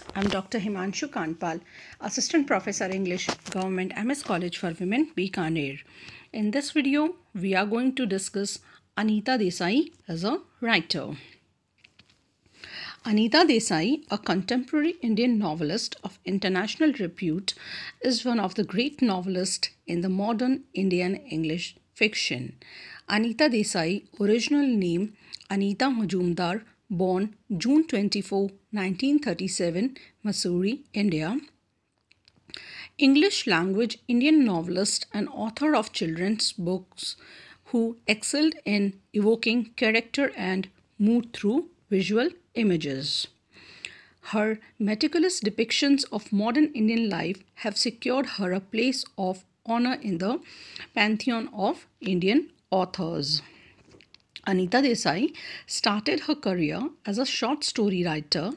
friends. I'm Dr. Himanshu Kanpal, Assistant Professor English, Government MS College for Women, Bikaner. In this video, we are going to discuss Anita Desai as a writer. Anita Desai, a contemporary Indian novelist of international repute, is one of the great novelists in the modern Indian English fiction. Anita Desai, original name Anita Majumdar, born June 24, 1937, Missouri, India. English language Indian novelist and author of children's books who excelled in evoking character and mood through visual images. Her meticulous depictions of modern Indian life have secured her a place of honor in the pantheon of Indian authors. Anita Desai started her career as a short story writer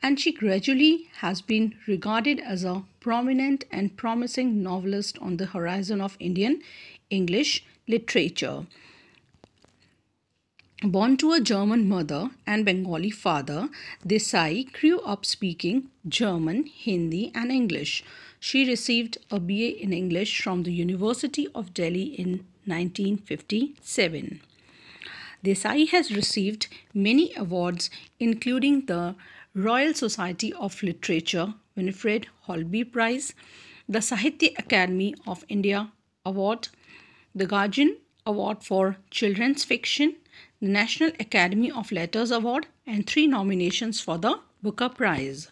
and she gradually has been regarded as a prominent and promising novelist on the horizon of Indian English literature. Born to a German mother and Bengali father, Desai grew up speaking German, Hindi, and English. She received a BA in English from the University of Delhi in 1957. Desai has received many awards, including the Royal Society of Literature Winifred Holby Prize, the Sahitya Academy of India Award, the Guardian Award for Children's Fiction, the National Academy of Letters Award, and three nominations for the Booker Prize.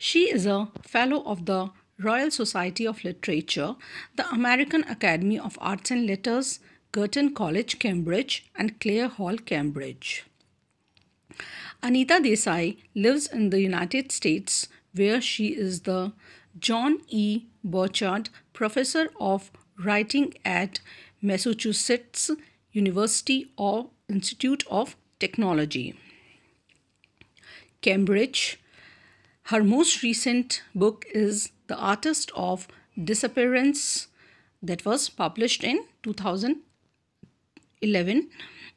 She is a Fellow of the Royal Society of Literature, the American Academy of Arts and Letters, Girton College, Cambridge, and Clare Hall, Cambridge. Anita Desai lives in the United States where she is the John E. Burchard Professor of Writing at Massachusetts University or Institute of Technology. Cambridge. Her most recent book is The Artist of Disappearance that was published in 2000 11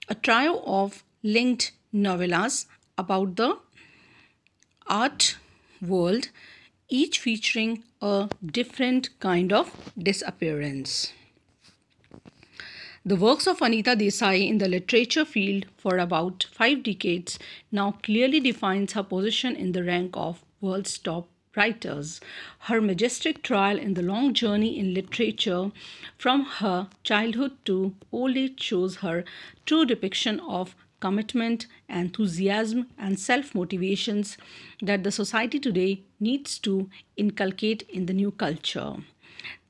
a trio of linked novellas about the art world each featuring a different kind of disappearance. The works of Anita Desai in the literature field for about five decades now clearly defines her position in the rank of world's top writers. Her majestic trial in the long journey in literature from her childhood to old age shows her true depiction of commitment, enthusiasm, and self motivations that the society today needs to inculcate in the new culture.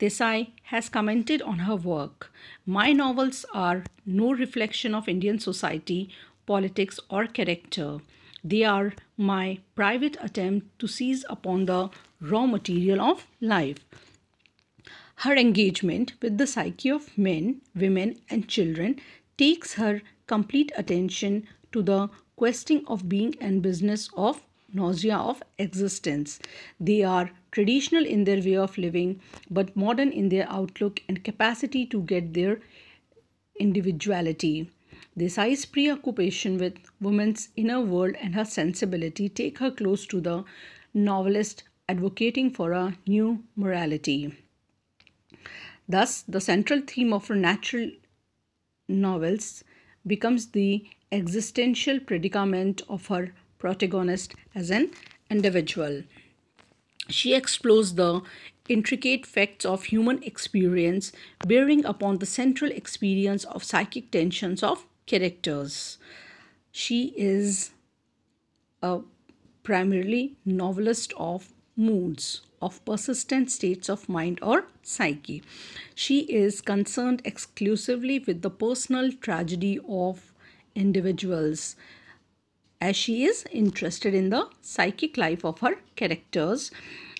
Desai has commented on her work. My novels are no reflection of Indian society, politics, or character. They are my private attempt to seize upon the raw material of life. Her engagement with the psyche of men, women, and children takes her complete attention to the questing of being and business of nausea of existence. They are traditional in their way of living, but modern in their outlook and capacity to get their individuality. This I's preoccupation with woman's inner world and her sensibility take her close to the novelist advocating for a new morality. Thus, the central theme of her natural novels becomes the existential predicament of her protagonist as an individual. She explores the intricate facts of human experience bearing upon the central experience of psychic tensions of characters. She is a primarily novelist of moods of persistent states of mind or psyche. She is concerned exclusively with the personal tragedy of individuals as she is interested in the psychic life of her characters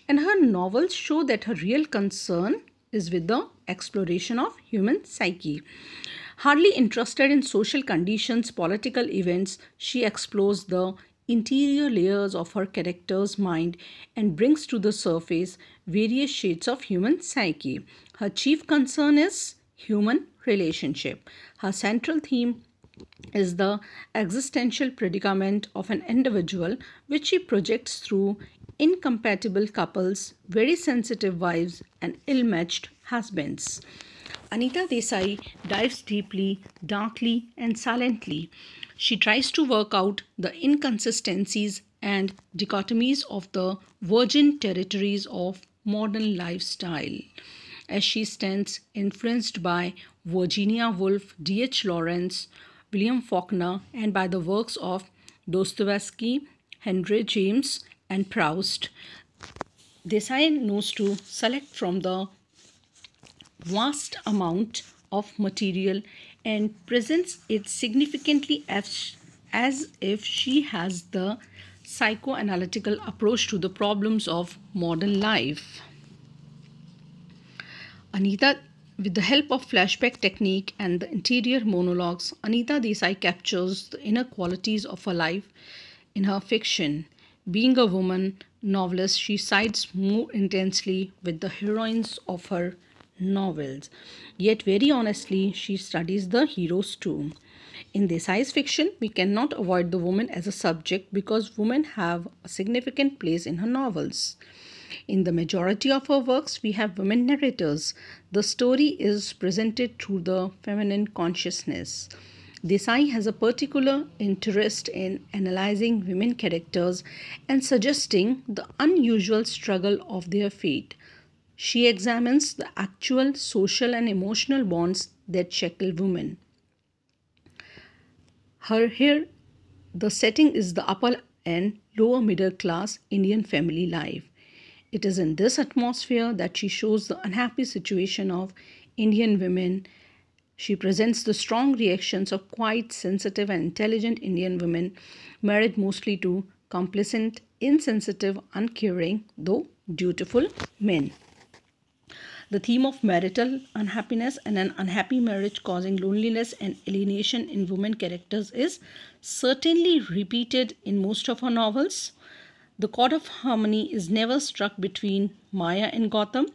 and her novels show that her real concern is with the exploration of human psyche. Hardly interested in social conditions, political events, she explores the interior layers of her character's mind and brings to the surface various shades of human psyche. Her chief concern is human relationship. Her central theme is the existential predicament of an individual which she projects through incompatible couples, very sensitive wives and ill-matched husbands. Anita Desai dives deeply, darkly, and silently. She tries to work out the inconsistencies and dichotomies of the virgin territories of modern lifestyle. As she stands influenced by Virginia Woolf, D.H. Lawrence, William Faulkner, and by the works of Dostoevsky, Henry James, and Proust, Desai knows to select from the vast amount of material and presents it significantly as, as if she has the psychoanalytical approach to the problems of modern life. Anita, with the help of flashback technique and the interior monologues, Anita Desai captures the inner qualities of her life in her fiction. Being a woman novelist, she sides more intensely with the heroines of her novels. Yet, very honestly, she studies the heroes too. In the science fiction, we cannot avoid the woman as a subject because women have a significant place in her novels. In the majority of her works, we have women narrators. The story is presented through the feminine consciousness. Desai has a particular interest in analyzing women characters and suggesting the unusual struggle of their fate. She examines the actual social and emotional bonds that shackle women. Her here, the setting is the upper and lower middle class Indian family life. It is in this atmosphere that she shows the unhappy situation of Indian women. She presents the strong reactions of quite sensitive and intelligent Indian women, married mostly to complacent, insensitive, uncaring, though dutiful men. The theme of marital unhappiness and an unhappy marriage causing loneliness and alienation in women characters is certainly repeated in most of her novels. The chord of harmony is never struck between Maya and Gotham,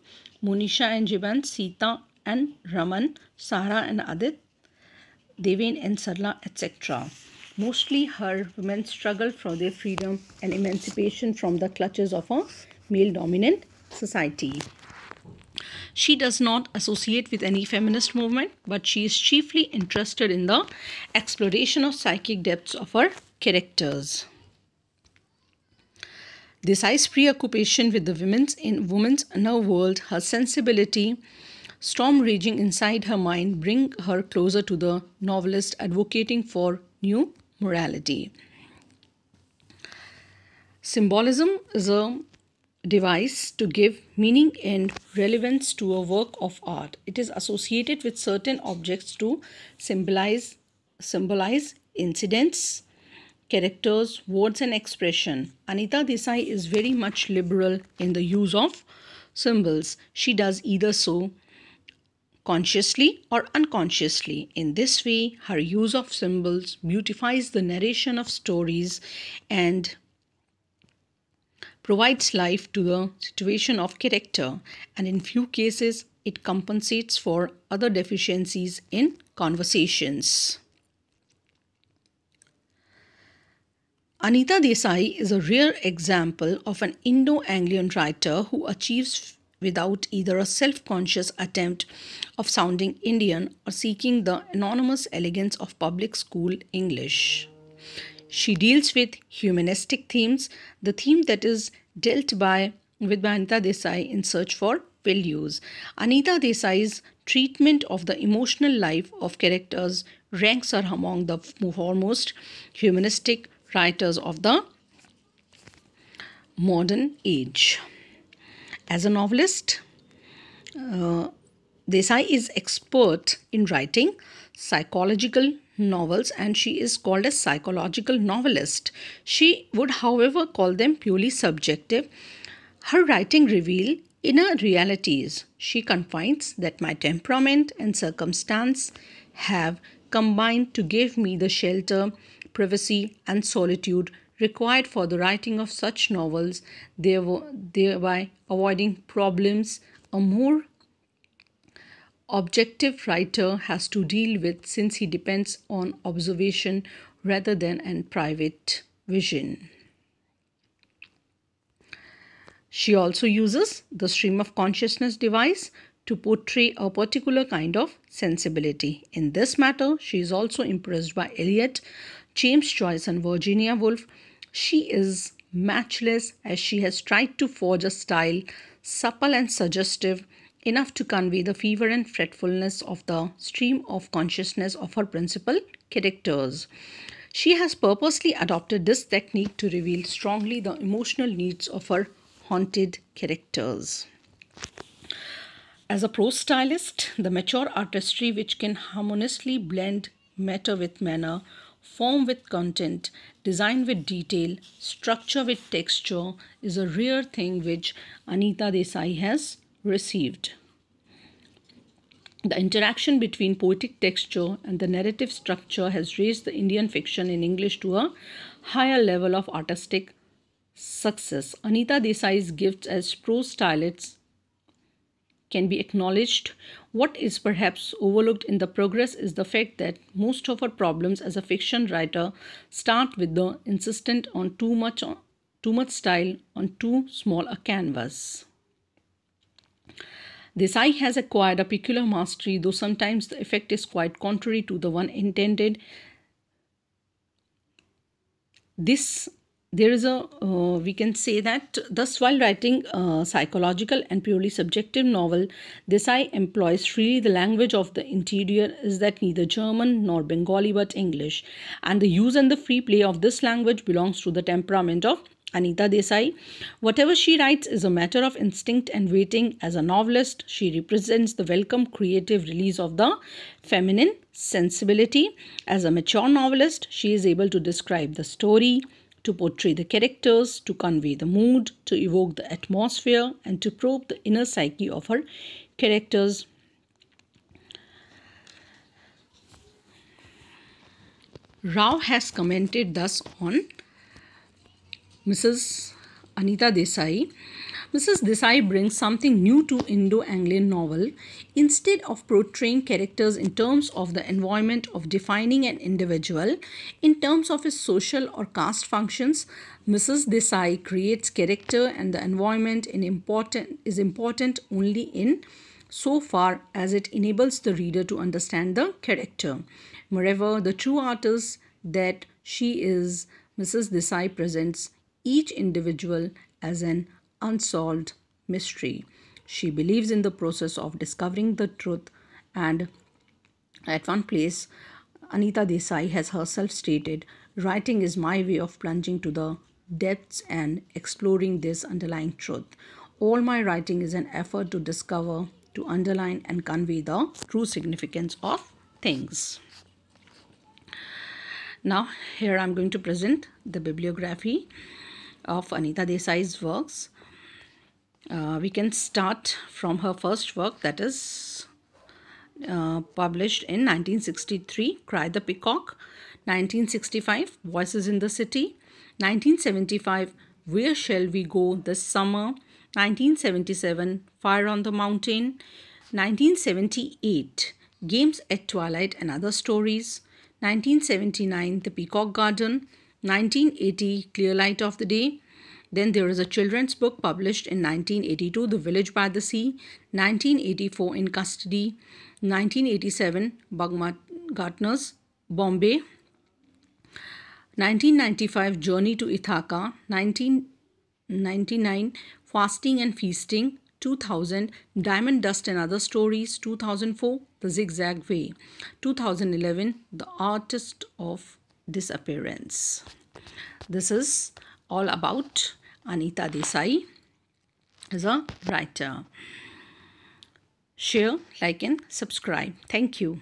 Monisha and Jivan, Sita and Raman, Sara and Adit, Devan and Sarla, etc. Mostly her women struggle for their freedom and emancipation from the clutches of a male dominant society. She does not associate with any feminist movement, but she is chiefly interested in the exploration of psychic depths of her characters. This ice preoccupation with the women's in women's inner world, her sensibility, storm raging inside her mind bring her closer to the novelist advocating for new morality. Symbolism is a device to give meaning and relevance to a work of art. It is associated with certain objects to symbolize, symbolize incidents, characters, words and expression. Anita Desai is very much liberal in the use of symbols. She does either so consciously or unconsciously. In this way, her use of symbols beautifies the narration of stories and provides life to the situation of character and in few cases it compensates for other deficiencies in conversations. Anita Desai is a rare example of an Indo Anglian writer who achieves without either a self conscious attempt of sounding Indian or seeking the anonymous elegance of public school English. She deals with humanistic themes, the theme that is dealt by with Anita Desai in Search for Values. Anita Desai's treatment of the emotional life of characters ranks her among the foremost humanistic writers of the modern age. As a novelist, uh, Desai is expert in writing psychological novels and she is called a psychological novelist. She would, however, call them purely subjective. Her writing reveal inner realities. She confides that my temperament and circumstance have combined to give me the shelter, privacy, and solitude required for the writing of such novels, thereby avoiding problems a more objective writer has to deal with since he depends on observation rather than a private vision. She also uses the stream of consciousness device to portray a particular kind of sensibility. In this matter, she is also impressed by Eliot, James Joyce and Virginia Woolf. She is matchless as she has tried to forge a style supple and suggestive enough to convey the fever and fretfulness of the stream of consciousness of her principal characters. She has purposely adopted this technique to reveal strongly the emotional needs of her haunted characters. As a prose stylist, the mature artistry which can harmoniously blend matter with manner, form with content, design with detail, structure with texture is a rare thing which Anita Desai has received. The interaction between poetic texture and the narrative structure has raised the Indian fiction in English to a higher level of artistic success. Anita Desai's gifts as prose stylists can be acknowledged. What is perhaps overlooked in the progress is the fact that most of her problems as a fiction writer start with the insistence on too much on, too much style on too small a canvas. This eye has acquired a peculiar mastery, though sometimes the effect is quite contrary to the one intended. This there is a uh, we can say that thus while writing a psychological and purely subjective novel this eye employs freely the language of the interior is that neither german nor bengali but english and the use and the free play of this language belongs to the temperament of Anita Desai. Whatever she writes is a matter of instinct and waiting. As a novelist, she represents the welcome creative release of the feminine sensibility. As a mature novelist, she is able to describe the story, to portray the characters, to convey the mood, to evoke the atmosphere, and to probe the inner psyche of her characters. Rao has commented thus on Mrs. Anita Desai. Mrs. Desai brings something new to Indo-Anglian novel. Instead of portraying characters in terms of the environment of defining an individual, in terms of his social or caste functions, Mrs. Desai creates character and the environment in important, is important only in so far as it enables the reader to understand the character. Moreover, the true artist that she is, Mrs. Desai presents each individual as an unsolved mystery. She believes in the process of discovering the truth, and at one place, Anita Desai has herself stated, Writing is my way of plunging to the depths and exploring this underlying truth. All my writing is an effort to discover, to underline, and convey the true significance of things. Now, here I'm going to present the bibliography of Anita Desai's works. Uh, we can start from her first work that is uh, published in 1963, Cry the Peacock, 1965, Voices in the City, 1975, Where Shall We Go This Summer, 1977, Fire on the Mountain, 1978, Games at Twilight and Other Stories, 1979, The Peacock Garden, 1980 Clear Light of the Day. Then there is a children's book published in 1982, The Village by the Sea, 1984 In Custody, 1987 Bagmat Gartner's Bombay, 1995 Journey to Ithaca. 1999 Fasting and Feasting, 2000 Diamond Dust and Other Stories, 2004 The Zigzag Way, 2011 The Artist of this appearance. This is all about Anita Desai as a writer. Share, like and subscribe. Thank you.